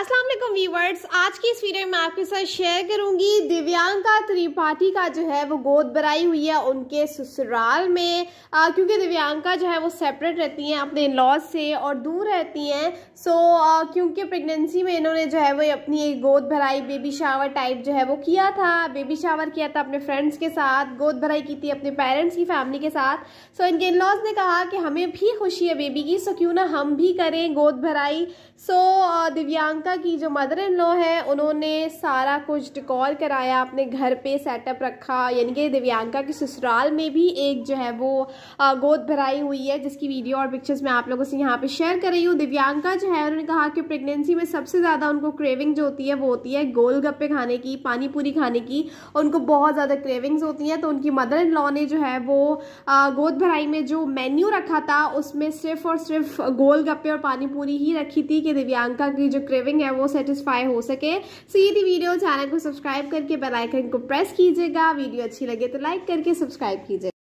Aslam viewers आज की इस वीडियो में आपके साथ शेयर करूंगी दिव्यांका त्रिपाठी का जो है वो गोद बराई हुई है उनके ससुराल में आ, क्योंकि दिव्यांका जो है वो सेपरेट रहती हैं अपने लॉज से और दूर रहती हैं सो आ, क्योंकि प्रेगनेंसी में इन्होंने जो है वो अपनी एक गोद भराई बेबी शावर टाइप जो है वो किया था बेबी शावर किया था अपने फ्रेंड्स के साथ गोद भराई की थी अपने पेरेंट्स की फैमिली के साथ सो इनके इन लॉज ने कहा कि हमें भी खुशी है बेबी की सो क्यों ना हम भी करें गोद भराई सो दिव्यांका था कि जो मदर इन लॉ है उन्होंने सारा कुछ डिकॉर कराया अपने घर पे सेटअप रखा यानी कि दिव्यांका के ससुराल में भी एक जो है वो गोद भराई हुई है जिसकी वीडियो और पिक्चर्स मैं आप लोगों से यहाँ पे शेयर कर रही हूँ दिव्यांका जो है उन्होंने कहा कि प्रेगनेंसी में सबसे ज़्यादा उनको क्रेविंग जो होती है वो होती है गोल गप्पे खाने की पानी पूरी खाने की उनको बहुत ज़्यादा क्रेविंग्स होती हैं तो उनकी मदर इन लॉ ने जो है वो गोद भराई में जो मेन्यू रखा था उसमें सिर्फ और सिर्फ गोल गप्पे और पानी पूरी ही रखी थी कि दिव्यांका की जो क्रेविंग क्रेविंग है वो सेटिस्फाई हो सके सीधी वीडियो चैनल को सब्सक्राइब करके बेलाइकन को प्रेस कीजिएगा वीडियो अच्छी लगे तो लाइक करके सब्सक्राइब कीजिएगा